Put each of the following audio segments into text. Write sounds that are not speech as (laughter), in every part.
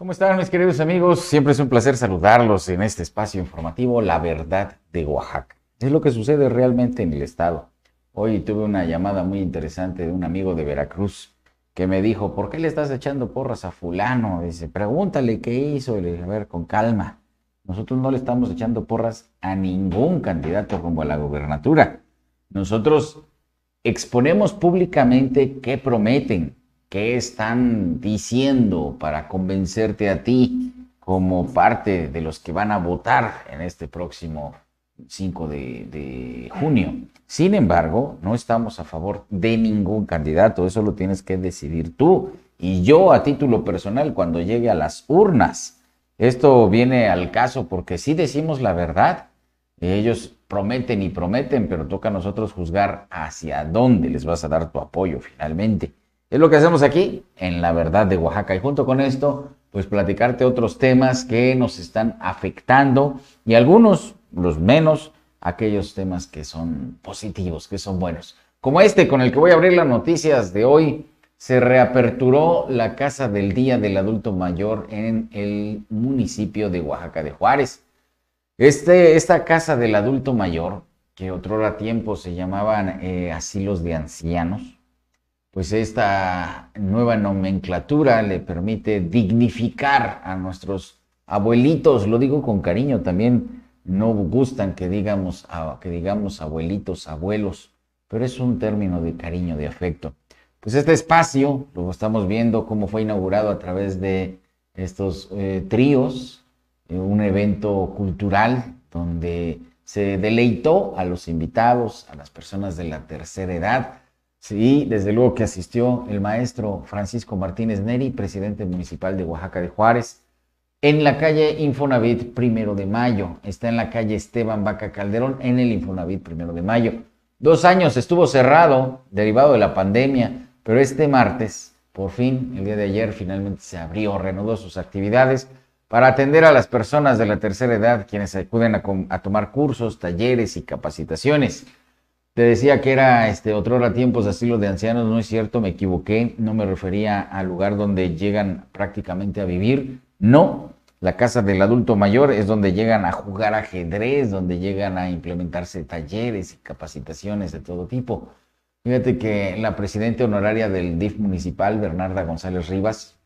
¿Cómo están mis queridos amigos? Siempre es un placer saludarlos en este espacio informativo La Verdad de Oaxaca. Es lo que sucede realmente en el estado. Hoy tuve una llamada muy interesante de un amigo de Veracruz que me dijo, ¿por qué le estás echando porras a fulano? Dice, pregúntale qué hizo. le a ver, con calma. Nosotros no le estamos echando porras a ningún candidato como a la gobernatura. Nosotros exponemos públicamente qué prometen, qué están diciendo para convencerte a ti como parte de los que van a votar en este próximo 5 de, junio. Sin embargo, no estamos a favor de ningún candidato, eso lo tienes que decidir tú y yo a título personal cuando llegue a las urnas. Esto viene al caso porque si sí decimos la verdad, ellos prometen y prometen, pero toca a nosotros juzgar hacia dónde les vas a dar tu apoyo finalmente. Es lo que hacemos aquí en La Verdad de Oaxaca. Y junto con esto, pues platicarte otros temas que nos están afectando y algunos, los menos, aquellos temas que son positivos, que son buenos. Como este con el que voy a abrir las noticias de hoy, se reaperturó la Casa del Día del Adulto Mayor en el municipio de Oaxaca de Juárez. Este, esta Casa del Adulto Mayor, que otro tiempo se llamaban eh, asilos de ancianos, pues esta nueva nomenclatura le permite dignificar a nuestros abuelitos, lo digo con cariño también, no gustan que digamos, que digamos abuelitos, abuelos, pero es un término de cariño, de afecto. Pues este espacio, lo estamos viendo cómo fue inaugurado a través de estos eh, tríos, eh, un evento cultural donde se deleitó a los invitados, a las personas de la tercera edad, Sí, desde luego que asistió el maestro Francisco Martínez Neri, presidente municipal de Oaxaca de Juárez, en la calle Infonavit Primero de Mayo. Está en la calle Esteban Vaca Calderón, en el Infonavit Primero de Mayo. Dos años estuvo cerrado, derivado de la pandemia, pero este martes, por fin, el día de ayer, finalmente se abrió, reanudó sus actividades para atender a las personas de la tercera edad, quienes acuden a tomar cursos, talleres y capacitaciones. Te decía que era este otro tiempos de asilo de ancianos, no es cierto, me equivoqué, no me refería al lugar donde llegan prácticamente a vivir, no. La casa del adulto mayor es donde llegan a jugar ajedrez, donde llegan a implementarse talleres y capacitaciones de todo tipo. Fíjate que la presidenta honoraria del DIF municipal, Bernarda González Rivas,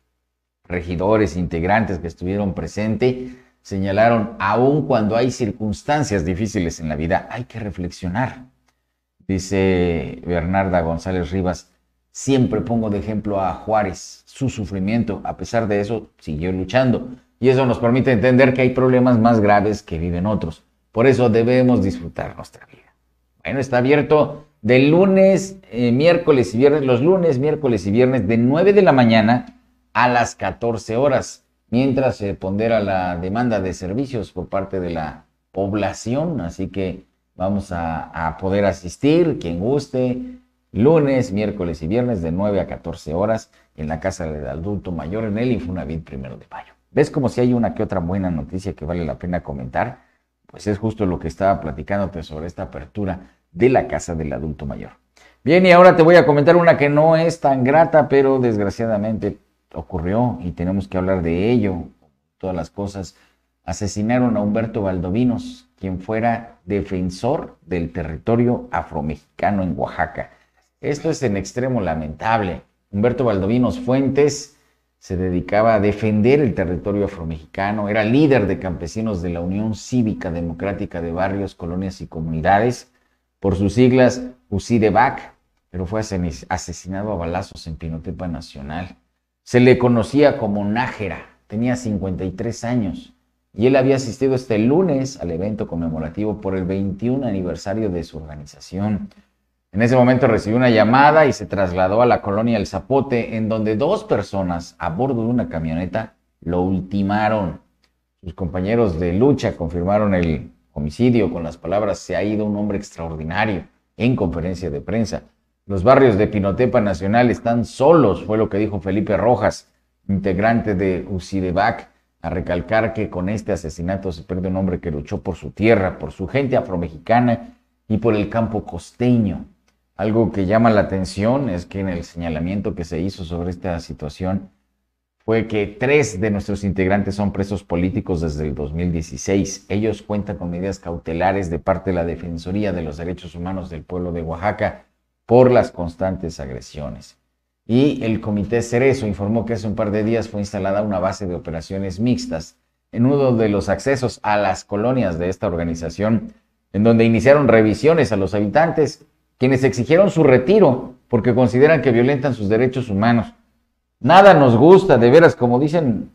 regidores, integrantes que estuvieron presentes, señalaron, aun cuando hay circunstancias difíciles en la vida, hay que reflexionar Dice Bernarda González Rivas, siempre pongo de ejemplo a Juárez, su sufrimiento, a pesar de eso, siguió luchando. Y eso nos permite entender que hay problemas más graves que viven otros. Por eso debemos disfrutar nuestra vida. Bueno, está abierto de lunes, eh, miércoles y viernes, los lunes, miércoles y viernes, de 9 de la mañana a las 14 horas, mientras se pondera la demanda de servicios por parte de la población. Así que Vamos a, poder asistir, quien guste, lunes, miércoles y viernes de 9 a 14 horas en la Casa del Adulto Mayor en el Infonavit Primero de Mayo. ¿Ves como si hay una que otra buena noticia que vale la pena comentar? Pues es justo lo que estaba platicándote sobre esta apertura de la Casa del Adulto Mayor. Bien, y ahora te voy a comentar una que no es tan grata, pero desgraciadamente ocurrió y tenemos que hablar de ello. Todas las cosas. Asesinaron a Humberto Valdovinos, quien fuera defensor del territorio afromexicano en Oaxaca. Esto es en extremo lamentable. Humberto Valdovinos Fuentes se dedicaba a defender el territorio afromexicano, era líder de campesinos de la Unión Cívica Democrática de Barrios, Colonias y Comunidades, por sus siglas UCIDEBAC, pero fue asesinado a balazos en Pinotepa Nacional. Se le conocía como Nájera, tenía 53 años y él había asistido este lunes al evento conmemorativo por el 21 aniversario de su organización. En ese momento recibió una llamada y se trasladó a la colonia El Zapote, en donde dos personas a bordo de una camioneta lo ultimaron. Sus compañeros de lucha confirmaron el homicidio con las palabras se ha ido un hombre extraordinario en conferencia de prensa. Los barrios de Pinotepa Nacional están solos, fue lo que dijo Felipe Rojas, integrante de UCIDEBAC, a recalcar que con este asesinato se pierde un hombre que luchó por su tierra, por su gente afromexicana y por el campo costeño. Algo que llama la atención es que en el señalamiento que se hizo sobre esta situación fue que tres de nuestros integrantes son presos políticos desde el 2016. Ellos cuentan con medidas cautelares de parte de la Defensoría de los Derechos Humanos del Pueblo de Oaxaca por las constantes agresiones y el Comité Cerezo informó que hace un par de días fue instalada una base de operaciones mixtas en uno de los accesos a las colonias de esta organización, en donde iniciaron revisiones a los habitantes, quienes exigieron su retiro porque consideran que violentan sus derechos humanos. Nada nos gusta, de veras, como dicen,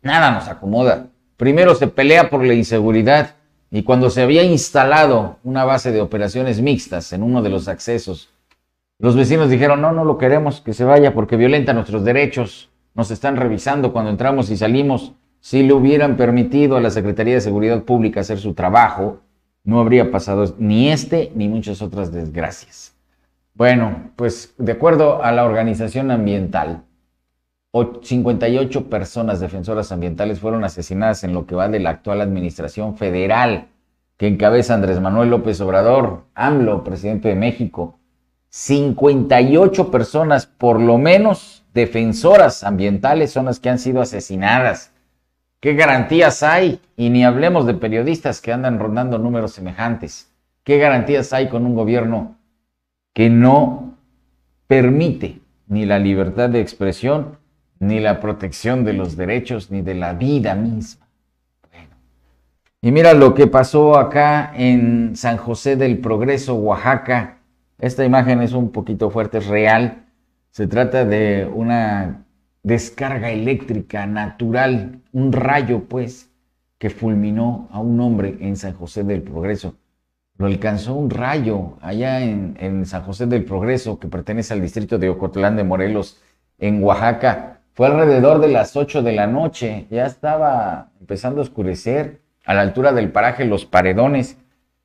nada nos acomoda. Primero se pelea por la inseguridad y cuando se había instalado una base de operaciones mixtas en uno de los accesos los vecinos dijeron, no, no lo queremos que se vaya porque violenta nuestros derechos, nos están revisando cuando entramos y salimos. Si le hubieran permitido a la Secretaría de Seguridad Pública hacer su trabajo, no habría pasado ni este ni muchas otras desgracias. Bueno, pues de acuerdo a la organización ambiental, 58 personas defensoras ambientales fueron asesinadas en lo que va de la actual administración federal que encabeza Andrés Manuel López Obrador, AMLO, presidente de México. 58 personas, por lo menos defensoras ambientales, son las que han sido asesinadas. ¿Qué garantías hay? Y ni hablemos de periodistas que andan rondando números semejantes. ¿Qué garantías hay con un gobierno que no permite ni la libertad de expresión, ni la protección de los derechos, ni de la vida misma? Y mira lo que pasó acá en San José del Progreso, Oaxaca esta imagen es un poquito fuerte, es real. Se trata de una descarga eléctrica natural, un rayo pues, que fulminó a un hombre en San José del Progreso. Lo alcanzó un rayo allá en, San José del Progreso, que pertenece al distrito de Ocotlán de Morelos, en Oaxaca. Fue alrededor de las 8 de la noche, ya estaba empezando a oscurecer a la altura del paraje Los Paredones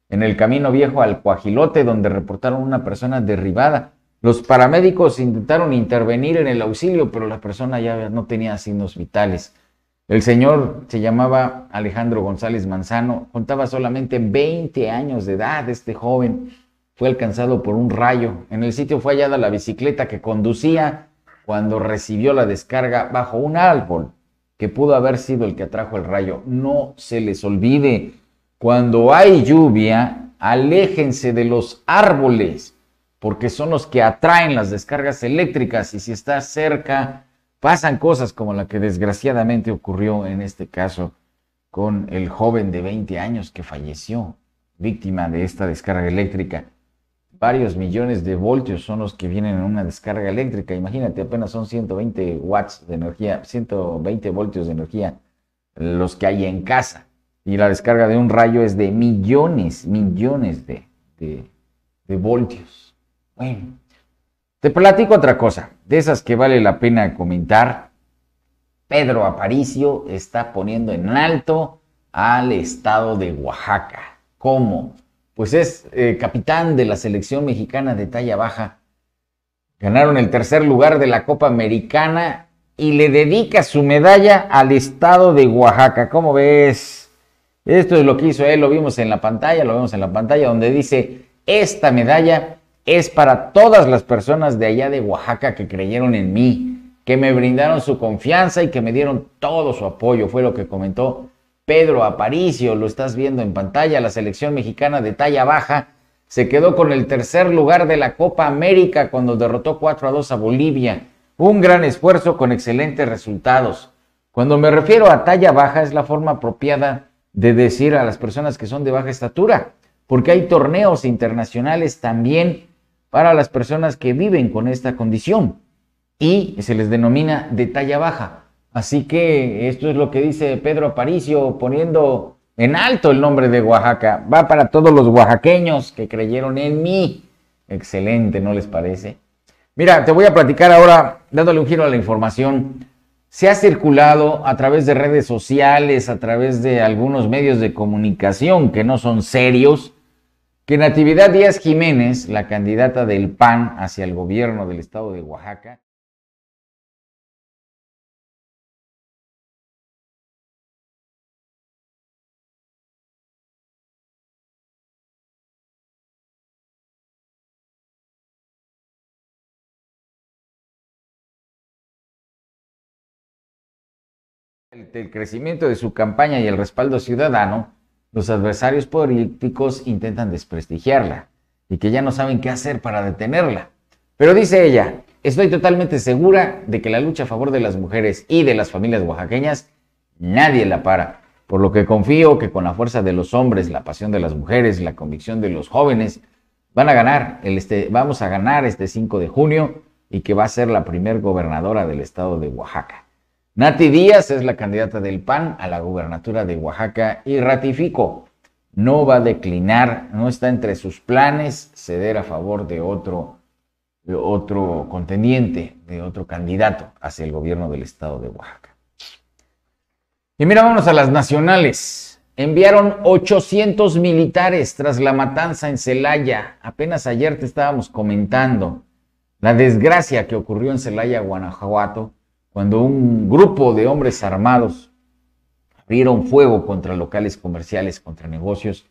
en el camino viejo al Coajilote, donde reportaron una persona derribada. Los paramédicos intentaron intervenir en el auxilio, pero la persona ya no tenía signos vitales. El señor se llamaba Alejandro González Manzano, contaba solamente 20 años de edad este joven. Fue alcanzado por un rayo. En el sitio fue hallada la bicicleta que conducía cuando recibió la descarga bajo un árbol que pudo haber sido el que atrajo el rayo. No se les olvide, cuando hay lluvia, aléjense de los árboles, porque son los que atraen las descargas eléctricas y si está cerca, pasan cosas como la que desgraciadamente ocurrió en este caso con el joven de 20 años que falleció, víctima de esta descarga eléctrica. Varios millones de voltios son los que vienen en una descarga eléctrica. Imagínate, apenas son 120 watts de energía, 120 voltios de energía los que hay en casa y la descarga de un rayo es de millones, millones de, voltios. Bueno, te platico otra cosa, de esas que vale la pena comentar. Pedro Aparicio está poniendo en alto al estado de Oaxaca. ¿Cómo? Pues es eh, capitán de la selección mexicana de talla baja. Ganaron el tercer lugar de la Copa Americana y le dedica su medalla al estado de Oaxaca. ¿Cómo ves? Esto es lo que hizo él, lo vimos en la pantalla, lo vemos en la pantalla, donde dice, esta medalla es para todas las personas de allá de Oaxaca que creyeron en mí, que me brindaron su confianza y que me dieron todo su apoyo, fue lo que comentó Pedro Aparicio, lo estás viendo en pantalla, la selección mexicana de talla baja se quedó con el tercer lugar de la Copa América cuando derrotó 4 a 2 a Bolivia. Un gran esfuerzo con excelentes resultados. Cuando me refiero a talla baja es la forma apropiada de decir a las personas que son de baja estatura, porque hay torneos internacionales también para las personas que viven con esta condición y se les denomina de talla baja. Así que esto es lo que dice Pedro Aparicio poniendo en alto el nombre de Oaxaca. Va para todos los oaxaqueños que creyeron en mí. Excelente, ¿no les parece? Mira, te voy a platicar ahora, dándole un giro a la información, se ha circulado a través de redes sociales, a través de algunos medios de comunicación que no son serios, que Natividad Díaz Jiménez, la candidata del PAN hacia el gobierno del estado de Oaxaca, el crecimiento de su campaña y el respaldo ciudadano, los adversarios políticos intentan desprestigiarla y que ya no saben qué hacer para detenerla. Pero dice ella, estoy totalmente segura de que la lucha a favor de las mujeres y de las familias oaxaqueñas nadie la para, por lo que confío que con la fuerza de los hombres, la pasión de las mujeres, la convicción de los jóvenes, van a ganar, el este, vamos a ganar este 5 de junio y que va a ser la primer gobernadora del estado de Oaxaca. Nati Díaz es la candidata del PAN a la gubernatura de Oaxaca y ratificó, no va a declinar, no está entre sus planes ceder a favor de otro, otro contendiente, de otro candidato hacia el gobierno del estado de Oaxaca. Y mira, vamos a las nacionales. Enviaron 800 militares tras la matanza en Celaya. Apenas ayer te estábamos comentando la desgracia que ocurrió en Celaya, Guanajuato, cuando un grupo de hombres armados abrieron fuego contra locales comerciales, contra negocios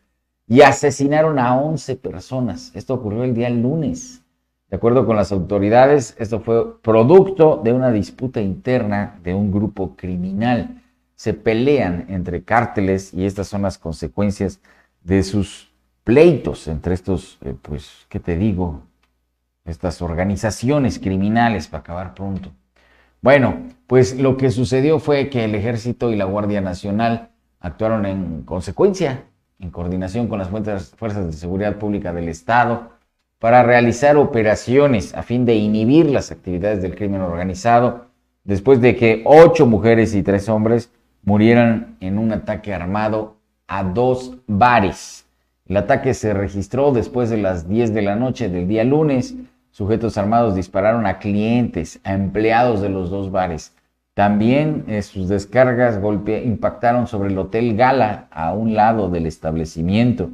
y asesinaron a 11 personas. Esto ocurrió el día lunes. De acuerdo con las autoridades, esto fue producto de una disputa interna de un grupo criminal. Se pelean entre cárteles y estas son las consecuencias de sus pleitos entre estos, eh, pues, ¿qué te digo? Estas organizaciones criminales para acabar pronto. Bueno, pues lo que sucedió fue que el ejército y la Guardia Nacional actuaron en consecuencia, en coordinación con las fuerzas de seguridad pública del Estado, para realizar operaciones a fin de inhibir las actividades del crimen organizado, después de que ocho mujeres y tres hombres murieran en un ataque armado a dos bares. El ataque se registró después de las 10 de la noche del día lunes Sujetos armados dispararon a clientes, a empleados de los dos bares. También eh, sus descargas impactaron sobre el Hotel Gala, a un lado del establecimiento.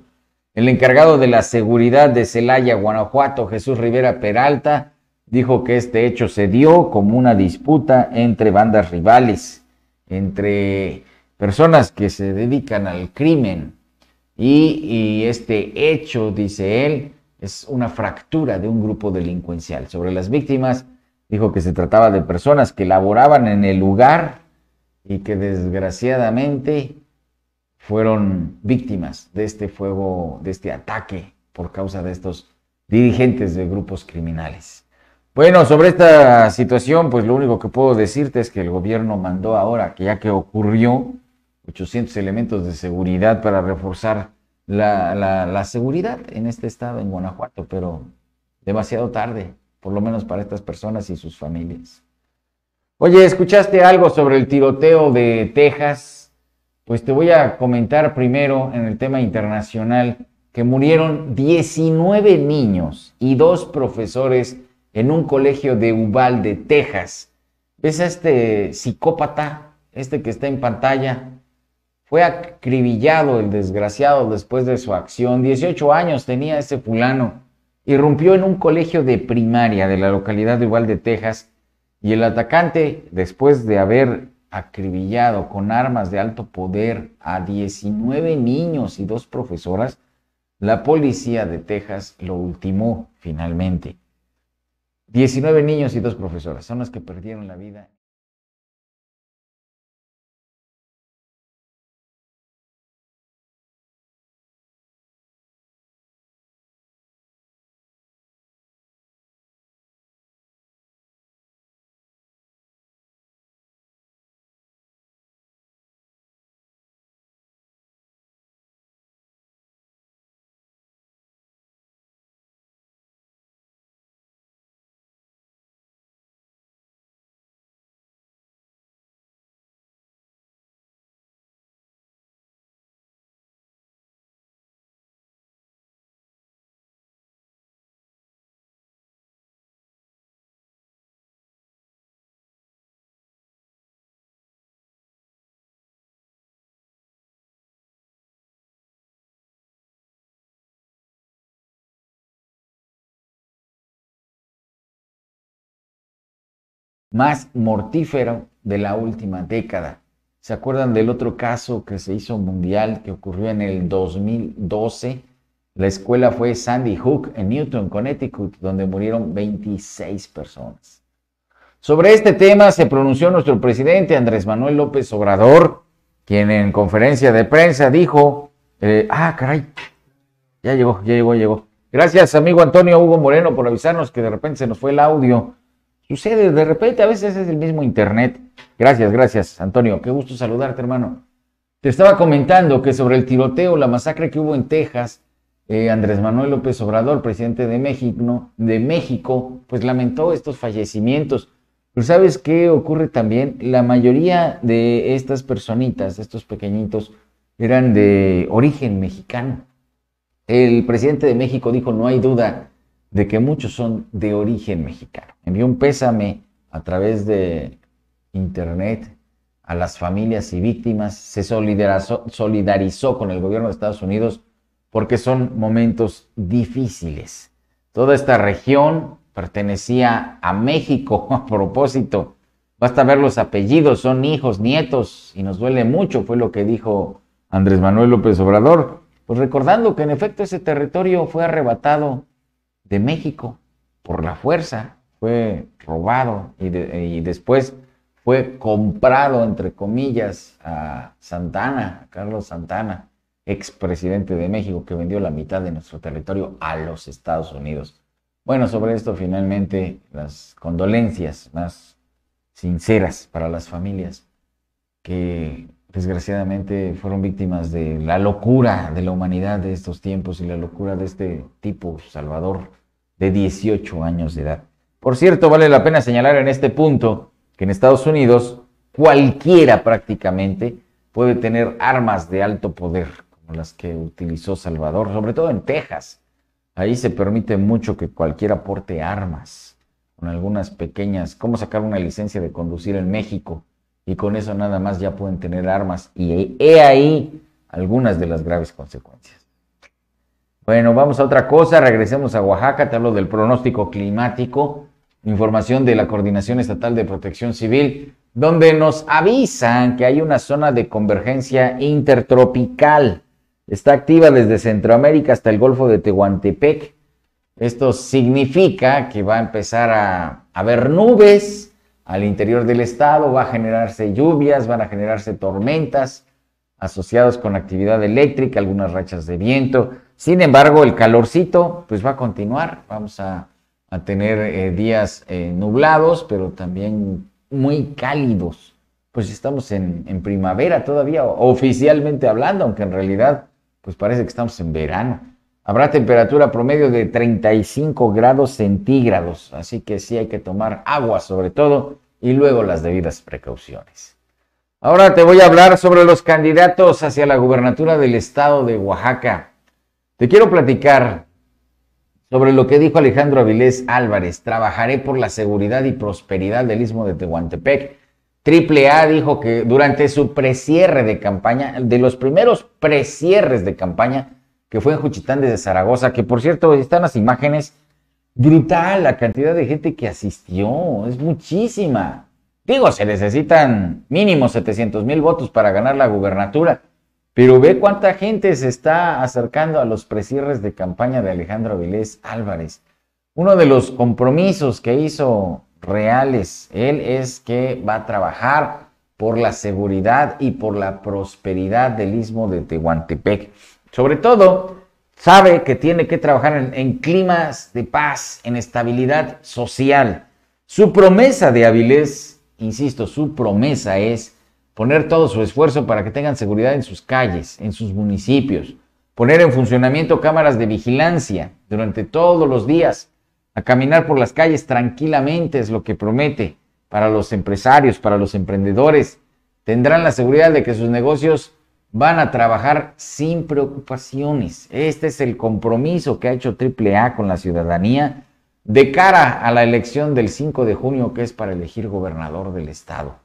El encargado de la seguridad de Celaya, Guanajuato, Jesús Rivera Peralta, dijo que este hecho se dio como una disputa entre bandas rivales, entre personas que se dedican al crimen. y este hecho, dice él, es una fractura de un grupo delincuencial. Sobre las víctimas, dijo que se trataba de personas que laboraban en el lugar y que desgraciadamente fueron víctimas de este fuego, de este ataque por causa de estos dirigentes de grupos criminales. Bueno, sobre esta situación, pues lo único que puedo decirte es que el gobierno mandó ahora, que ya que ocurrió, 800 elementos de seguridad para reforzar la, seguridad en este estado, en Guanajuato, pero demasiado tarde, por lo menos para estas personas y sus familias. Oye, ¿escuchaste algo sobre el tiroteo de Texas? Pues te voy a comentar primero en el tema internacional que murieron 19 niños y dos profesores en un colegio de Uvalde, Texas. ¿Ves a este psicópata, este que está en pantalla? Fue acribillado el desgraciado después de su acción. 18 años tenía ese fulano. Irrumpió en un colegio de primaria de la localidad de Uvalde, Texas, y el atacante, después de haber acribillado con armas de alto poder a 19 niños y dos profesoras, la policía de Texas lo ultimó finalmente. 19 niños y dos profesoras son las que perdieron la vida. más mortífero de la última década. ¿Se acuerdan del otro caso que se hizo mundial que ocurrió en el 2012? La escuela fue Sandy Hook en Newton, Connecticut, donde murieron 26 personas. Sobre este tema se pronunció nuestro presidente Andrés Manuel López Obrador, quien en conferencia de prensa dijo, eh, ah, caray, ya llegó, ya llegó, llegó. Gracias, amigo Antonio Hugo Moreno, por avisarnos que de repente se nos fue el audio. Sucede, de repente a veces es el mismo Internet. Gracias, gracias, Antonio. Qué gusto saludarte, hermano. Te estaba comentando que sobre el tiroteo, la masacre que hubo en Texas, eh, Andrés Manuel López Obrador, presidente de México, de México, pues lamentó estos fallecimientos. Pero ¿sabes qué ocurre también? La mayoría de estas personitas, estos pequeñitos, eran de origen mexicano. El presidente de México dijo, no hay duda de que muchos son de origen mexicano. Envió un pésame a través de internet a las familias y víctimas, se solidarizó con el gobierno de Estados Unidos porque son momentos difíciles. Toda esta región pertenecía a México (laughs) a propósito. Basta ver los apellidos, son hijos, nietos, y nos duele mucho, fue lo que dijo Andrés Manuel López Obrador. Pues recordando que en efecto ese territorio fue arrebatado de México por la fuerza, fue robado y, después fue comprado, entre comillas, a Santana, Carlos Santana, expresidente de México, que vendió la mitad de nuestro territorio a los Estados Unidos. Bueno, sobre esto finalmente las condolencias más sinceras para las familias que desgraciadamente fueron víctimas de la locura de la humanidad de estos tiempos y la locura de este tipo salvador de 18 años de edad. Por cierto, vale la pena señalar en este punto que en Estados Unidos cualquiera prácticamente puede tener armas de alto poder, como las que utilizó Salvador, sobre todo en Texas. Ahí se permite mucho que cualquiera porte armas, con algunas pequeñas, como sacar una licencia de conducir en México, y con eso nada más ya pueden tener armas, y he ahí algunas de las graves consecuencias. Bueno, vamos a otra cosa, regresemos a Oaxaca, te hablo del pronóstico climático, información de la Coordinación Estatal de Protección Civil, donde nos avisan que hay una zona de convergencia intertropical. Está activa desde Centroamérica hasta el Golfo de Tehuantepec. Esto significa que va a empezar a haber nubes al interior del estado, va a generarse lluvias, van a generarse tormentas asociadas con actividad eléctrica, algunas rachas de viento. Sin embargo, el calorcito pues va a continuar. Vamos a, tener eh, días eh, nublados, pero también muy cálidos. Pues estamos en, en, primavera todavía, oficialmente hablando, aunque en realidad pues parece que estamos en verano. Habrá temperatura promedio de 35 grados centígrados, así que sí hay que tomar agua sobre todo y luego las debidas precauciones. Ahora te voy a hablar sobre los candidatos hacia la gubernatura del estado de Oaxaca. Te quiero platicar sobre lo que dijo Alejandro Avilés Álvarez. Trabajaré por la seguridad y prosperidad del istmo de Tehuantepec. Triple A dijo que durante su precierre de campaña, de los primeros precierres de campaña, que fue en Juchitán desde Zaragoza, que por cierto, están las imágenes, brutal la cantidad de gente que asistió, es muchísima. Digo, se necesitan mínimo 700 mil votos para ganar la gubernatura, pero ve cuánta gente se está acercando a los precierres de campaña de Alejandro Avilés Álvarez. Uno de los compromisos que hizo reales él es que va a trabajar por la seguridad y por la prosperidad del istmo de Tehuantepec. Sobre todo, sabe que tiene que trabajar en, climas de paz, en estabilidad social. Su promesa de Avilés, insisto, su promesa es poner todo su esfuerzo para que tengan seguridad en sus calles, en sus municipios, poner en funcionamiento cámaras de vigilancia durante todos los días, a caminar por las calles tranquilamente es lo que promete para los empresarios, para los emprendedores. Tendrán la seguridad de que sus negocios van a trabajar sin preocupaciones. Este es el compromiso que ha hecho AAA con la ciudadanía de cara a la elección del 5 de junio que es para elegir gobernador del estado.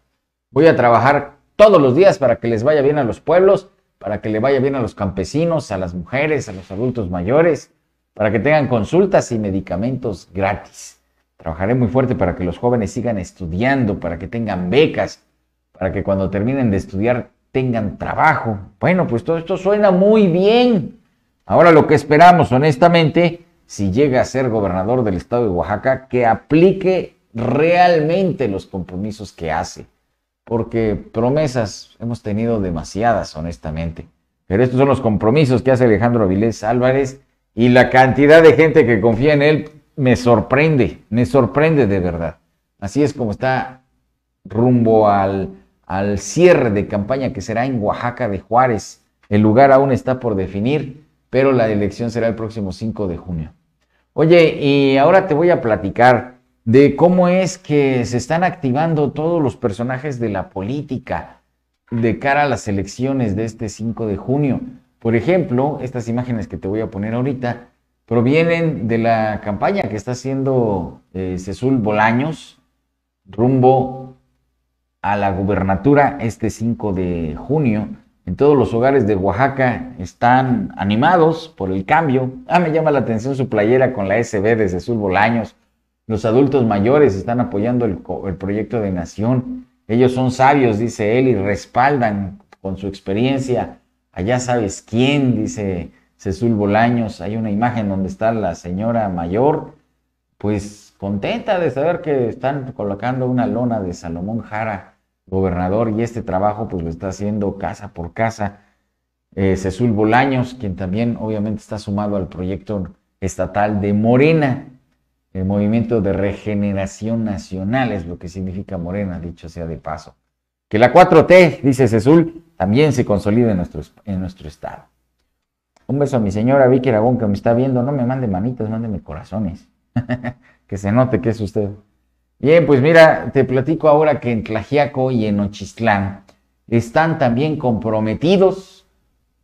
Voy a trabajar todos los días para que les vaya bien a los pueblos, para que le vaya bien a los campesinos, a las mujeres, a los adultos mayores, para que tengan consultas y medicamentos gratis. Trabajaré muy fuerte para que los jóvenes sigan estudiando, para que tengan becas, para que cuando terminen de estudiar tengan trabajo. Bueno, pues todo esto suena muy bien. Ahora lo que esperamos, honestamente, si llega a ser gobernador del estado de Oaxaca, que aplique realmente los compromisos que hace porque promesas hemos tenido demasiadas, honestamente. Pero estos son los compromisos que hace Alejandro Avilés Álvarez y la cantidad de gente que confía en él me sorprende, me sorprende de verdad. Así es como está rumbo al, al cierre de campaña que será en Oaxaca de Juárez. El lugar aún está por definir, pero la elección será el próximo 5 de junio. Oye, y ahora te voy a platicar de cómo es que se están activando todos los personajes de la política de cara a las elecciones de este 5 de junio. Por ejemplo, estas imágenes que te voy a poner ahorita provienen de la campaña que está haciendo eh, Bolaños rumbo a la gubernatura este 5 de junio. En todos los hogares de Oaxaca están animados por el cambio. Ah, me llama la atención su playera con la SB de Cezul Bolaños los adultos mayores están apoyando el, proyecto de nación. Ellos son sabios, dice él, y respaldan con su experiencia. Allá sabes quién, dice Cecil Bolaños. Hay una imagen donde está la señora mayor, pues contenta de saber que están colocando una lona de Salomón Jara, gobernador, y este trabajo pues lo está haciendo casa por casa. Eh, Bolaños, quien también obviamente está sumado al proyecto estatal de Morena el movimiento de regeneración nacional, es lo que significa Morena, dicho sea de paso. Que la 4T, dice Cezul, también se consolide en nuestro, estado. Un beso a mi señora Vicky Aragón que me está viendo. No me mande manitas, mándeme corazones. (laughs) que se note que es usted. Bien, pues mira, te platico ahora que en Tlajiaco y en Ochistlán están también comprometidos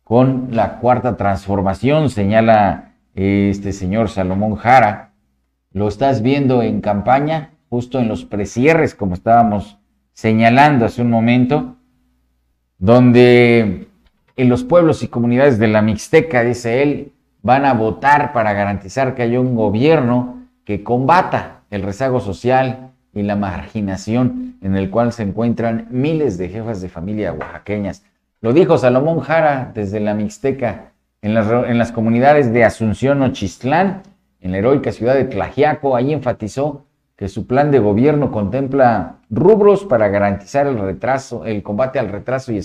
con la cuarta transformación, señala eh, este señor Salomón Jara lo estás viendo en campaña, justo en los precierres, como estábamos señalando hace un momento, donde en los pueblos y comunidades de la Mixteca, dice él, van a votar para garantizar que haya un gobierno que combata el rezago social y la marginación en el cual se encuentran miles de jefas de familia oaxaqueñas. Lo dijo Salomón Jara desde la Mixteca en las, en las comunidades de Asunción Ochistlán en la heroica ciudad de Tlajiaco. Ahí enfatizó que su plan de gobierno contempla rubros para garantizar el retraso, el combate al retraso y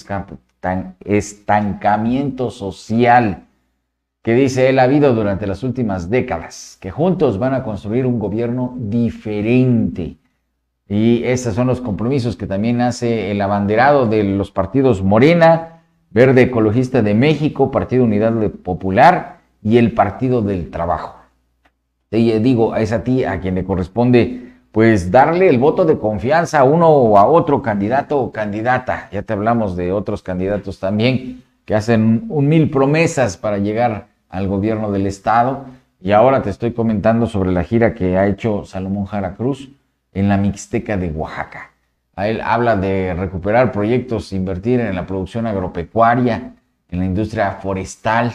estancamiento social que dice él ha habido durante las últimas décadas, que juntos van a construir un gobierno diferente. Y esos son los compromisos que también hace el abanderado de los partidos Morena, Verde Ecologista de México, Partido Unidad Popular y el Partido del Trabajo digo, es a ti a quien le corresponde, pues darle el voto de confianza a uno o a otro candidato o candidata. Ya te hablamos de otros candidatos también que hacen un mil promesas para llegar al gobierno del Estado. Y ahora te estoy comentando sobre la gira que ha hecho Salomón Jara Cruz en la Mixteca de Oaxaca. A él habla de recuperar proyectos, invertir en la producción agropecuaria, en la industria forestal,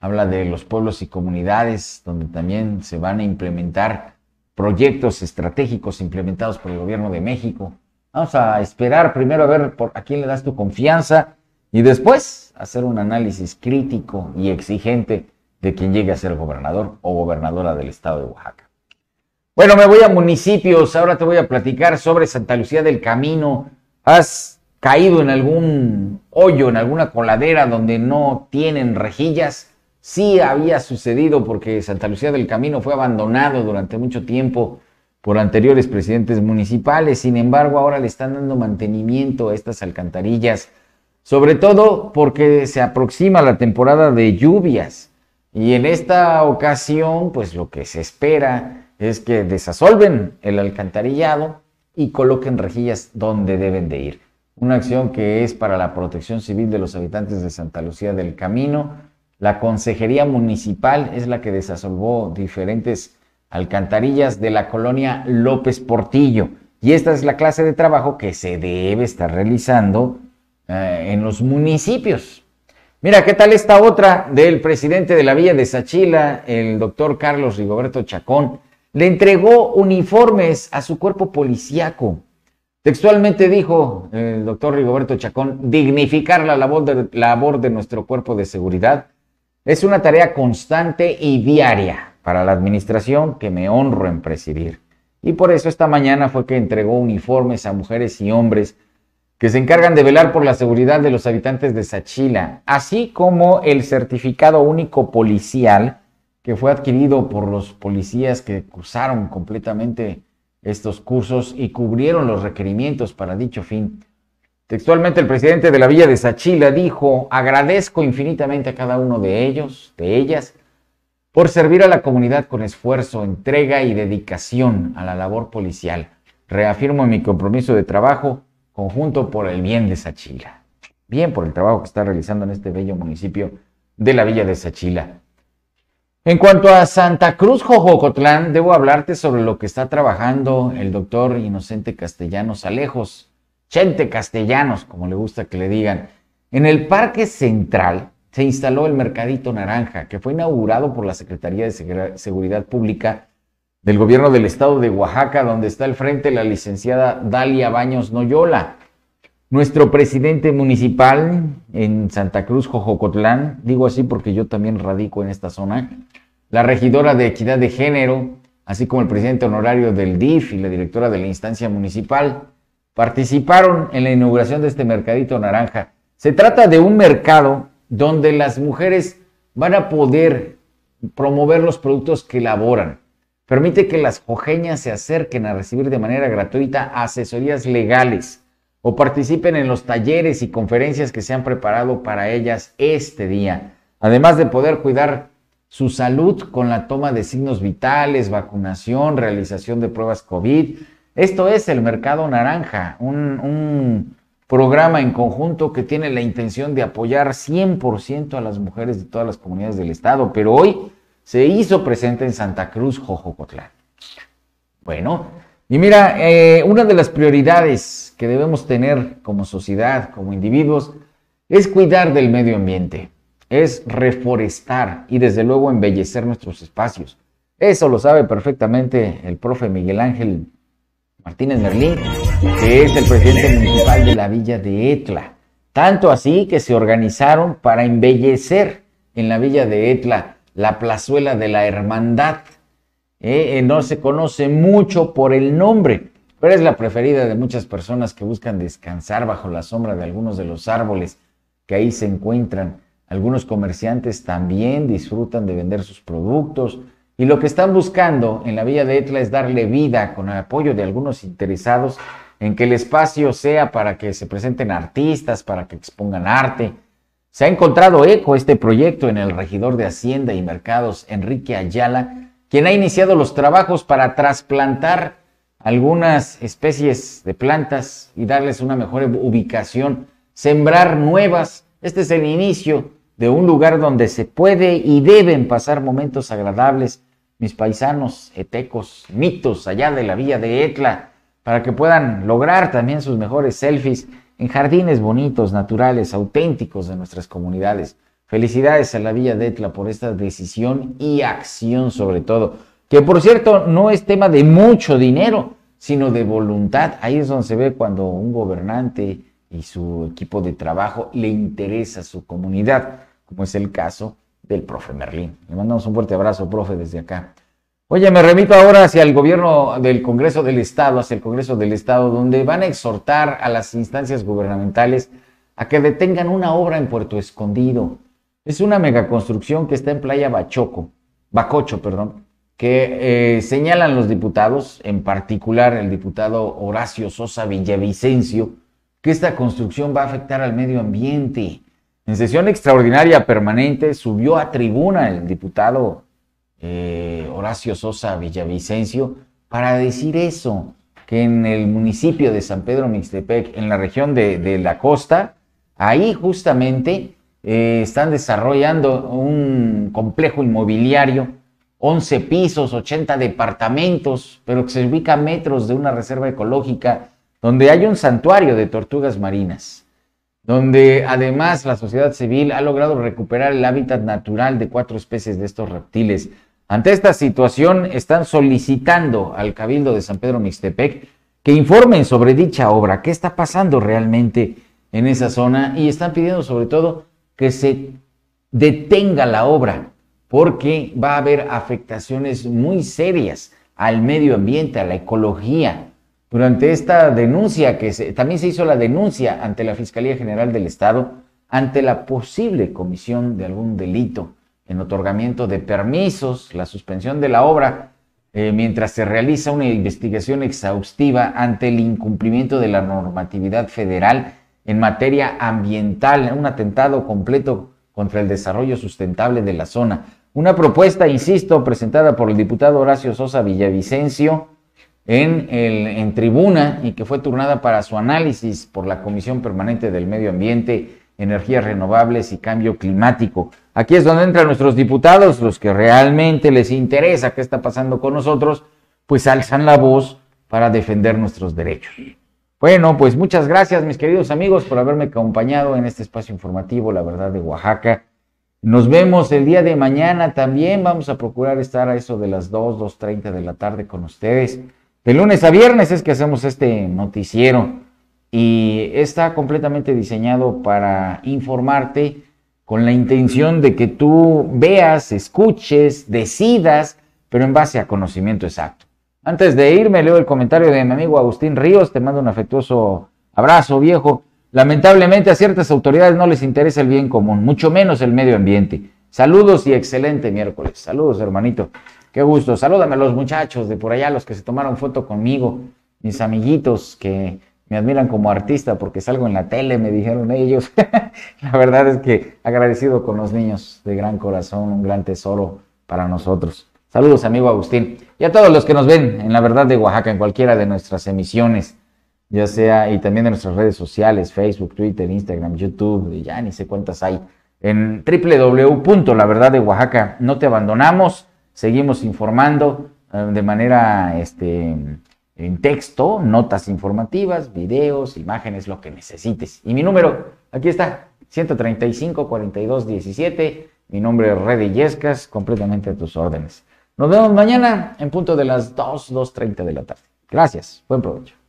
habla de los pueblos y comunidades, donde también se van a implementar proyectos estratégicos implementados por el gobierno de México. Vamos a esperar primero a ver por a quién le das tu confianza y después hacer un análisis crítico y exigente de quien llegue a ser gobernador o gobernadora del estado de Oaxaca. Bueno, me voy a municipios. Ahora te voy a platicar sobre Santa Lucía del Camino. ¿Has caído en algún hoyo, en alguna coladera donde no tienen rejillas? sí había sucedido porque Santa Lucía del Camino fue abandonado durante mucho tiempo por anteriores presidentes municipales. Sin embargo, ahora le están dando mantenimiento a estas alcantarillas, sobre todo porque se aproxima la temporada de lluvias. Y en esta ocasión, pues lo que se espera es que desasolven el alcantarillado y coloquen rejillas donde deben de ir. Una acción que es para la protección civil de los habitantes de Santa Lucía del Camino, la Consejería Municipal es la que desasolvó diferentes alcantarillas de la colonia López Portillo. Y esta es la clase de trabajo que se debe estar realizando eh, en los municipios. Mira, ¿qué tal esta otra del presidente de la Villa de Sachila, el doctor Carlos Rigoberto Chacón? Le entregó uniformes a su cuerpo policíaco. Textualmente dijo eh, el doctor Rigoberto Chacón, dignificar la labor de nuestro cuerpo de seguridad es una tarea constante y diaria para la administración que me honro en presidir. Y por eso esta mañana fue que entregó uniformes a mujeres y hombres que se encargan de velar por la seguridad de los habitantes de Sachila, así como el certificado único policial que fue adquirido por los policías que cursaron completamente estos cursos y cubrieron los requerimientos para dicho fin. Textualmente el presidente de la Villa de Sachila dijo, agradezco infinitamente a cada uno de ellos, de ellas, por servir a la comunidad con esfuerzo, entrega y dedicación a la labor policial. Reafirmo mi compromiso de trabajo conjunto por el bien de Sachila. Bien por el trabajo que está realizando en este bello municipio de la Villa de Sachila. En cuanto a Santa Cruz Jojocotlán, debo hablarte sobre lo que está trabajando el doctor Inocente Castellanos Alejos Chente Castellanos, como le gusta que le digan. En el Parque Central se instaló el Mercadito Naranja, que fue inaugurado por la Secretaría de Seguridad Pública del Gobierno del Estado de Oaxaca, donde está al frente la licenciada Dalia Baños Noyola. Nuestro presidente municipal en Santa Cruz, Jojocotlán, digo así porque yo también radico en esta zona, la regidora de Equidad de Género, así como el presidente honorario del DIF y la directora de la instancia municipal, participaron en la inauguración de este mercadito naranja. Se trata de un mercado donde las mujeres van a poder promover los productos que elaboran. Permite que las jojeñas se acerquen a recibir de manera gratuita asesorías legales o participen en los talleres y conferencias que se han preparado para ellas este día, además de poder cuidar su salud con la toma de signos vitales, vacunación, realización de pruebas COVID, esto es el Mercado Naranja, un, programa en conjunto que tiene la intención de apoyar 100% a las mujeres de todas las comunidades del Estado, pero hoy se hizo presente en Santa Cruz, Jojocotlán. Bueno, y mira, eh, una de las prioridades que debemos tener como sociedad, como individuos, es cuidar del medio ambiente, es reforestar y desde luego embellecer nuestros espacios. Eso lo sabe perfectamente el profe Miguel Ángel Martínez Merlín, que es el presidente municipal de la villa de Etla. Tanto así que se organizaron para embellecer en la villa de Etla la plazuela de la hermandad. ¿eh? Eh, no se conoce mucho por el nombre, pero es la preferida de muchas personas que buscan descansar bajo la sombra de algunos de los árboles que ahí se encuentran. Algunos comerciantes también disfrutan de vender sus productos, y lo que están buscando en la Villa de Etla es darle vida con el apoyo de algunos interesados en que el espacio sea para que se presenten artistas, para que expongan arte. Se ha encontrado eco este proyecto en el regidor de Hacienda y Mercados, Enrique Ayala, quien ha iniciado los trabajos para trasplantar algunas especies de plantas y darles una mejor ubicación, sembrar nuevas. Este es el inicio de un lugar donde se puede y deben pasar momentos agradables mis paisanos etecos, mitos allá de la villa de Etla, para que puedan lograr también sus mejores selfies en jardines bonitos, naturales, auténticos de nuestras comunidades. Felicidades a la Villa de Etla por esta decisión y acción sobre todo, que por cierto no es tema de mucho dinero, sino de voluntad. Ahí es donde se ve cuando un gobernante y su equipo de trabajo le interesa su comunidad, como es el caso del profe Merlín. Le mandamos un fuerte abrazo, profe, desde acá. Oye, me remito ahora hacia el gobierno del Congreso del Estado, hacia el Congreso del Estado, donde van a exhortar a las instancias gubernamentales a que detengan una obra en Puerto Escondido. Es una megaconstrucción que está en Playa Bachoco, Bacocho, perdón, que eh, señalan los diputados, en particular el diputado Horacio Sosa Villavicencio, que esta construcción va a afectar al medio ambiente. En sesión extraordinaria permanente subió a tribuna el diputado eh, Horacio Sosa Villavicencio para decir eso, que en el municipio de San Pedro Mixtepec, en la región de, la costa, ahí justamente eh, están desarrollando un complejo inmobiliario, 11 pisos, 80 departamentos, pero que se ubica a metros de una reserva ecológica, donde hay un santuario de tortugas marinas donde además la sociedad civil ha logrado recuperar el hábitat natural de cuatro especies de estos reptiles. Ante esta situación, están solicitando al Cabildo de San Pedro Mixtepec que informen sobre dicha obra, qué está pasando realmente en esa zona y están pidiendo sobre todo que se detenga la obra porque va a haber afectaciones muy serias al medio ambiente, a la ecología, durante esta denuncia, que también se hizo la denuncia ante la Fiscalía General del Estado, ante la posible comisión de algún delito en otorgamiento de permisos, la suspensión de la obra, eh, mientras se realiza una investigación exhaustiva ante el incumplimiento de la normatividad federal en materia ambiental, un atentado completo contra el desarrollo sustentable de la zona. Una propuesta, insisto, presentada por el diputado Horacio Sosa Villavicencio, en, tribuna y que fue turnada para su análisis por la Comisión Permanente del Medio Ambiente, Energías Renovables y Cambio Climático. Aquí es donde entran nuestros diputados, los que realmente les interesa qué está pasando con nosotros, pues alzan la voz para defender nuestros derechos. Bueno, pues muchas gracias mis queridos amigos por haberme acompañado en este espacio informativo, la verdad de Oaxaca. Nos vemos el día de mañana también. Vamos a procurar estar a eso de las 2, 2.30 de la tarde con ustedes. De lunes a viernes es que hacemos este noticiero y está completamente diseñado para informarte con la intención de que tú veas, escuches, decidas, pero en base a conocimiento exacto. Antes de irme, leo el comentario de mi amigo Agustín Ríos, te mando un afectuoso abrazo, viejo. Lamentablemente a ciertas autoridades no les interesa el bien común, mucho menos el medio ambiente. Saludos y excelente miércoles. Saludos, hermanito. Qué gusto. Salúdame a los muchachos de por allá, los que se tomaron foto conmigo, mis amiguitos que me admiran como artista porque salgo en la tele, me dijeron ellos. (laughs) la verdad es que agradecido con los niños de gran corazón, un gran tesoro para nosotros. Saludos, amigo Agustín. Y a todos los que nos ven en La Verdad de Oaxaca, en cualquiera de nuestras emisiones, ya sea, y también en nuestras redes sociales, Facebook, Twitter, Instagram, YouTube, ya ni sé cuántas hay. En Oaxaca, no te abandonamos seguimos informando eh, de manera este, en texto, notas informativas, videos, imágenes, lo que necesites. Y mi número, aquí está, 135 4217 Mi nombre es Reddy Yescas, completamente a tus órdenes. Nos vemos mañana en punto de las 2, 2.30 de la tarde. Gracias, buen provecho.